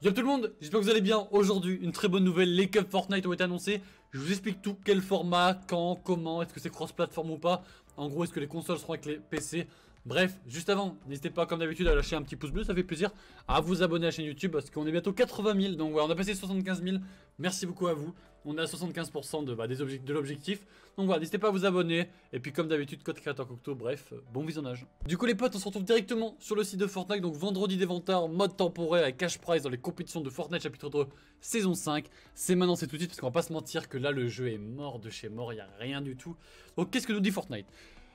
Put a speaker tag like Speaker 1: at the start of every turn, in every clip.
Speaker 1: Yo tout le monde, j'espère que vous allez bien. Aujourd'hui, une très bonne nouvelle, les Cup Fortnite ont été annoncés. Je vous explique tout, quel format, quand, comment, est-ce que c'est cross-platform ou pas. En gros, est-ce que les consoles seront avec les PC Bref, juste avant, n'hésitez pas comme d'habitude à lâcher un petit pouce bleu, ça fait plaisir. À vous abonner à la chaîne YouTube parce qu'on est bientôt 80 000. Donc voilà, on a passé 75 000. Merci beaucoup à vous. On est à 75% bah, de, l'objectif. Donc voilà, n'hésitez pas à vous abonner. Et puis comme d'habitude, code créateur Cocteau. Bref, euh, bon visionnage. Du coup les potes, on se retrouve directement sur le site de Fortnite. Donc vendredi en mode temporaire avec cash prize dans les compétitions de Fortnite chapitre 2, saison 5. C'est maintenant, c'est tout de suite parce qu'on va pas se mentir que là le jeu est mort de chez mort. Il a rien du tout. Donc qu'est-ce que nous dit Fortnite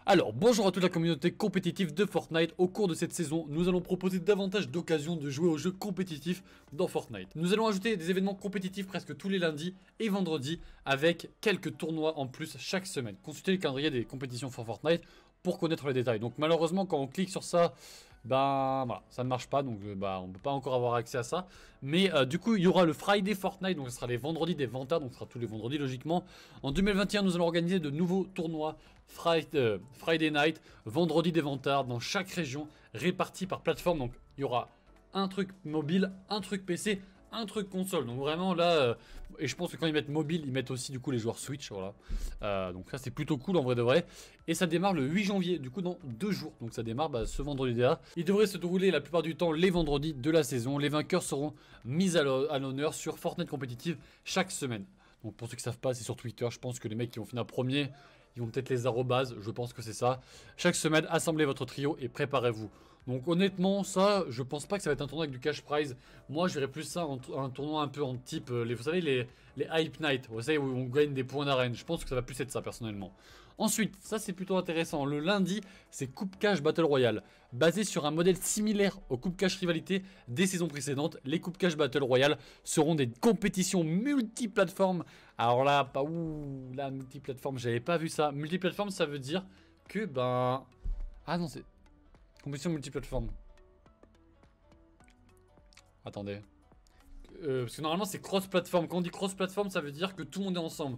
Speaker 1: alors, bonjour à toute la communauté compétitive de Fortnite. Au cours de cette saison, nous allons proposer davantage d'occasions de jouer aux jeux compétitifs dans Fortnite. Nous allons ajouter des événements compétitifs presque tous les lundis et vendredis avec quelques tournois en plus chaque semaine. Consultez le calendrier des compétitions Fortnite pour connaître les détails. Donc malheureusement, quand on clique sur ça, ben voilà, ça ne marche pas, donc euh, bah on peut pas encore avoir accès à ça. Mais euh, du coup, il y aura le Friday Fortnite, donc ce sera les vendredis des ventards donc ce sera tous les vendredis logiquement. En 2021, nous allons organiser de nouveaux tournois Friday, euh, Friday Night, vendredi des ventards dans chaque région, répartis par plateforme. Donc il y aura un truc mobile, un truc PC, un truc console. Donc vraiment là, et je pense que quand ils mettent mobile, ils mettent aussi du coup les joueurs Switch. Voilà. Euh, donc ça c'est plutôt cool en vrai de vrai. Et ça démarre le 8 janvier, du coup dans deux jours. Donc ça démarre bah, ce vendredi là. Il devrait se dérouler la plupart du temps les vendredis de la saison. Les vainqueurs seront mis à l'honneur sur Fortnite compétitive chaque semaine. Donc pour ceux qui savent pas, c'est sur Twitter. Je pense que les mecs qui vont finir premier, ils vont peut-être les arrobas Je pense que c'est ça. Chaque semaine, assemblez votre trio et préparez-vous. Donc honnêtement, ça, je pense pas que ça va être un tournoi avec du cash prize. Moi, je verrais plus ça en un tournoi un peu en type, euh, les, vous savez, les, Hype Night, vous savez, où on gagne des points d'arène. Je pense que ça va plus être ça, personnellement. Ensuite, ça c'est plutôt intéressant, le lundi, c'est Coupe Cash Battle Royale. Basé sur un modèle similaire aux Coupe Cash Rivalité des saisons précédentes, les Coupe Cash Battle Royale seront des compétitions multiplateformes. Alors là, pas ouh, là, multiplateforme, j'avais pas vu ça. Multiplateforme, ça veut dire que, ben... Ah non, c'est... Compétition multiplateforme. Attendez. Euh, parce que normalement c'est cross plateforme Quand on dit cross plateforme ça veut dire que tout le monde est ensemble.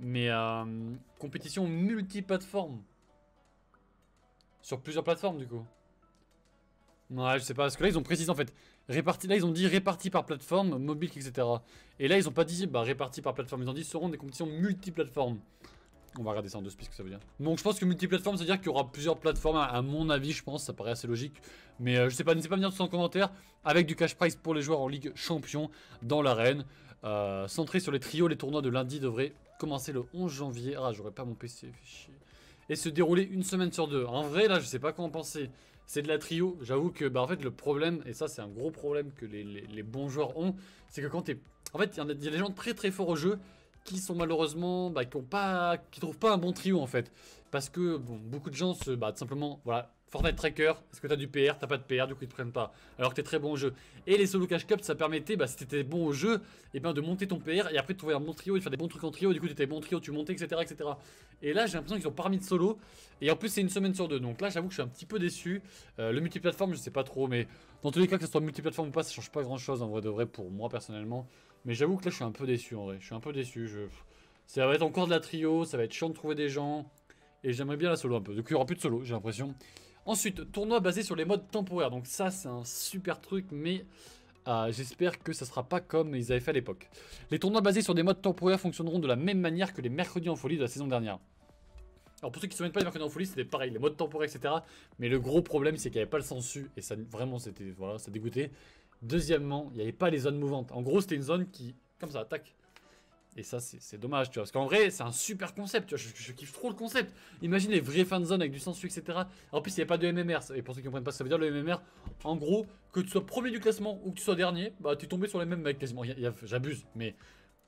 Speaker 1: Mais euh, compétition multiplateforme. Sur plusieurs plateformes du coup. Ouais, je sais pas, parce que là ils ont précisé en fait. Réparti, là ils ont dit réparti par plateforme, mobile, etc. Et là ils ont pas dit bah réparti par plateforme, ils ont dit seront des compétitions multiplateformes. On va regarder ça en deux ce que ça veut dire. Donc je pense que multiplateforme, ça veut dire qu'il y aura plusieurs plateformes, à mon avis, je pense, ça paraît assez logique. Mais euh, je sais pas, n'hésitez pas à venir ça en commentaire, avec du cash prize pour les joueurs en Ligue Champion dans l'arène. Euh, centré sur les trios, les tournois de lundi devraient commencer le 11 janvier. Ah, j'aurais pas mon PC, fait Et se dérouler une semaine sur deux. En vrai, là, je sais pas quoi en penser. C'est de la trio. J'avoue que, bah, en fait, le problème, et ça, c'est un gros problème que les, bons joueurs ont, c'est que quand t'es... En fait, il y a des gens très très forts au jeu qui sont malheureusement, bah, qui ont pas, qui trouvent pas un bon trio en fait. Parce que beaucoup de gens se, bah, simplement, voilà, Fortnite Tracker, est-ce que t'as du PR T'as pas de PR, du coup ils te prennent pas. Alors que t'es très bon au jeu. Et les solo cash cups, ça permettait, bah, si t'étais bon au jeu, et eh ben de monter ton PR et après de trouver un bon trio et de faire des bons trucs en trio. Du coup t'étais bon trio, tu montais, etc., etc. Et là j'ai l'impression qu'ils ont pas remis de solo. Et en plus c'est une semaine sur deux. Donc là j'avoue que je suis un petit peu déçu. Euh, le multiplateforme, je sais pas trop, mais dans tous les cas que ce soit multiplateforme ou pas, ça change pas grand chose en vrai de vrai pour moi personnellement. Mais j'avoue que là, je suis un peu déçu en vrai. Je suis un peu déçu. Je... Ça va être encore de la trio, ça va être chiant de trouver des gens. Et j'aimerais bien la solo un peu. Donc il n'y aura plus de solo, j'ai l'impression. Ensuite, tournoi basé sur les modes temporaires. Donc ça, c'est un super truc, mais euh, j'espère que ça sera pas comme ils avaient fait à l'époque. Les tournois basés sur des modes temporaires fonctionneront de la même manière que les mercredis en folie de la saison dernière. Alors pour ceux qui ne se souviennent pas, des mercredis en folie, c'était pareil, les modes temporaires, etc. Mais le gros problème, c'est qu'il n'y avait pas le sensu, et ça, vraiment, c'était, voilà, ça dégoûtait. Deuxièmement, il n'y avait pas les zones mouvantes. En gros, c'était une zone qui, comme ça, attaque. Et ça, c'est dommage, tu vois. Parce qu'en vrai, c'est un super concept, tu vois. Je, kiffe trop le concept. Imagine les vraies de zone avec du sensu, etc. En plus, il n'y avait pas de MMR. Et pour ceux qui ne comprennent pas ce que ça veut dire, le MMR, en gros, que tu sois premier du classement ou que tu sois dernier, bah, tu es tombé sur les mêmes mecs quasiment. J'abuse, mais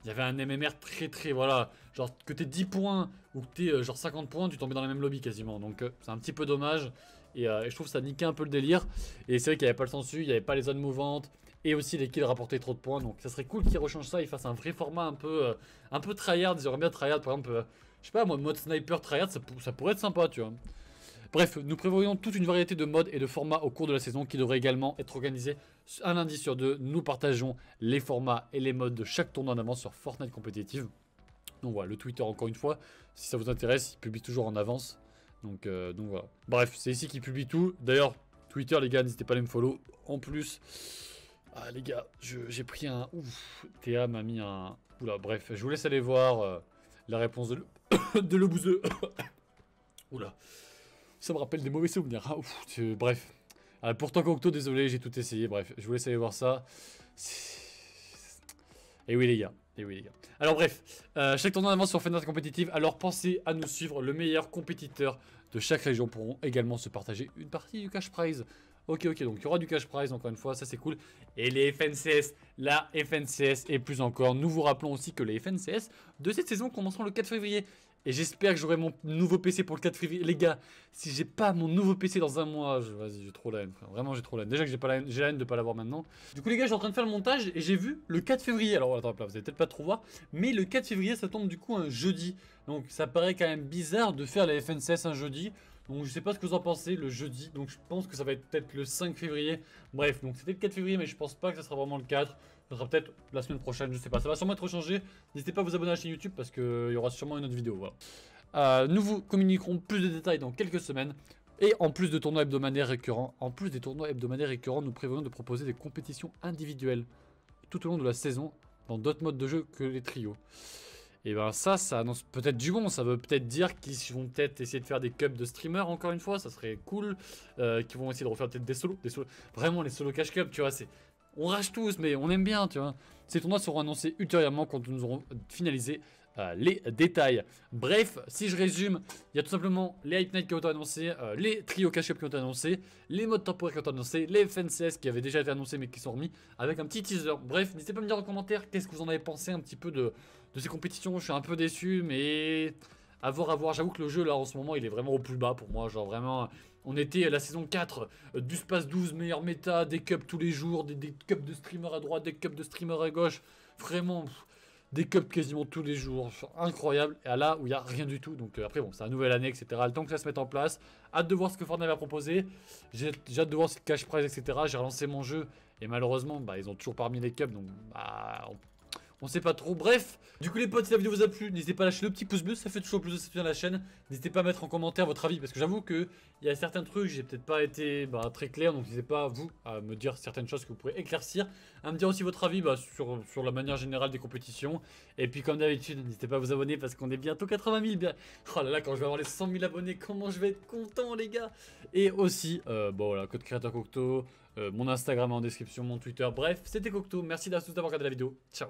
Speaker 1: il y avait un MMR très, très, voilà. Genre, que tu es 10 points ou que tu euh, genre 50 points, tu tombais dans les même lobby quasiment. Donc, euh, c'est un petit peu dommage. Euh, et, je trouve ça niquait un peu le délire. Et c'est vrai qu'il n'y avait pas le sens il n'y avait pas les zones mouvantes. Et aussi les kills rapportaient trop de points. Donc ça serait cool qu'ils rechangent ça, ils fassent un vrai format un peu, euh, un peu tryhard. Ils auraient bien tryhard par exemple. Euh, je sais pas, moi, mode sniper tryhard, ça, ça, pourrait être sympa, tu vois. Bref, nous prévoyons toute une variété de modes et de formats au cours de la saison qui devrait également être organisés un lundi sur deux. Nous partageons les formats et les modes de chaque tournoi en avance sur Fortnite compétitive. Donc voilà, le Twitter encore une fois, si ça vous intéresse, il publie toujours en avance. Donc, donc voilà. Bref, c'est ici qu'il publie tout. D'ailleurs, Twitter, les gars, n'hésitez pas à me follow. En plus, ah les gars, j'ai pris un... Ouf, Théa m'a mis un... Oula, bref, je vous laisse aller voir la réponse de de le Oula, ça me rappelle des mauvais souvenirs. bref. pourtant, Cocteau, désolé, j'ai tout essayé. Bref, je vous laisse aller voir ça. Et oui, les gars. Et eh oui Alors bref, euh, chaque tournoi d'avance sur Fnatic compétitive, alors pensez à nous suivre. Le meilleur compétiteur de chaque région pourront également se partager une partie du cash prize. Ok, ok, donc il y aura du cash prize, encore une fois, ça c'est cool. Et les FNCS, la FNCS et plus encore. Nous vous rappelons aussi que les FNCS de cette saison commenceront le 4 février. Et j'espère que j'aurai mon nouveau PC pour le 4 février. Les gars, si j'ai pas mon nouveau PC dans un mois, je... vas-y, j'ai trop la haine. Vraiment, j'ai trop la haine. Déjà que j'ai pas la haine, j'ai la haine pas l'avoir maintenant. Du coup, les gars, je suis en train de faire le montage et j'ai vu le 4 février. Alors, attends, là, vous allez peut-être pas trop voir, mais le 4 février, ça tombe du coup un jeudi. Donc, ça paraît quand même bizarre de faire les FNCS un jeudi. Donc je sais pas ce que vous en pensez le jeudi, donc je pense que ça va être peut-être le 5 février. Bref, donc c'était le 4 février, mais je pense pas que ça sera vraiment le 4. Ça sera peut-être la semaine prochaine, je sais pas. Ça va sûrement être changé. N'hésitez pas à vous abonner à la chaîne YouTube parce qu'il euh, y aura sûrement une autre vidéo. Euh, nous vous communiquerons plus de détails dans quelques semaines. Et en plus de tournois hebdomadaires récurrents, en plus des tournois hebdomadaires récurrents, nous prévoyons de proposer des compétitions individuelles tout au long de la saison dans d'autres modes de jeu que les trios. Et eh ben ça, ça annonce peut-être du bon. Ça veut peut-être dire qu'ils vont peut-être essayer de faire des cups de streamers encore une fois. Ça serait cool. Euh, qu'ils vont essayer de refaire peut-être des solos, des Vraiment les solos cash cup, tu vois. C'est on rage tous, mais on aime bien, tu vois. Ces tournois seront annoncés ultérieurement quand nous aurons finalisé euh, les détails. Bref, si je résume, il y a tout simplement les Hype Night qui ont été annoncés, euh, les Trio cash qui ont été annoncés, les modes temporaires qui ont été annoncés, les FNCS qui avaient déjà été annoncés mais qui sont remis avec un petit teaser. Bref, n'hésitez pas à me dire en commentaire qu'est-ce que vous en avez pensé un petit peu de, ces compétitions. Je suis un peu déçu, mais à voir, à voir. J'avoue que le jeu, là, en ce moment, il est vraiment au plus bas pour moi. Genre, vraiment, on était à la saison 4 euh, du Space 12, meilleur méta, des cups tous les jours, des, cups de streamers à droite, des cups de streamers à gauche. Vraiment, des cups quasiment tous les jours, incroyable, et à là où il n'y a rien du tout, donc euh, après bon, c'est la nouvelle année, etc, le temps que ça se mette en place, hâte de voir ce que Fortnite va proposer, j'ai hâte de voir ce cash prize, etc, j'ai relancé mon jeu, et malheureusement, bah, ils ont toujours parmi les cups, donc bah, on sait pas trop. Bref, du coup les potes, si la vidéo vous a plu, n'hésitez pas à lâcher le petit pouce bleu, ça fait toujours plus de soutien à la chaîne. N'hésitez pas à mettre en commentaire votre avis, parce que j'avoue que il y a certains trucs, j'ai peut-être pas été bah, très clair, donc n'hésitez pas vous à me dire certaines choses que vous pourrez éclaircir, à me dire aussi votre avis bah, sur, la manière générale des compétitions. Et puis comme d'habitude, n'hésitez pas à vous abonner parce qu'on est bientôt 80 000. Oh là là, quand je vais avoir les 100 000 abonnés, comment je vais être content les gars Et aussi, euh, bon bah, voilà, code créateur Cocteau, euh, mon Instagram est en description, mon Twitter. Bref, c'était Cocteau. Merci d'avoir regardé la vidéo. Ciao.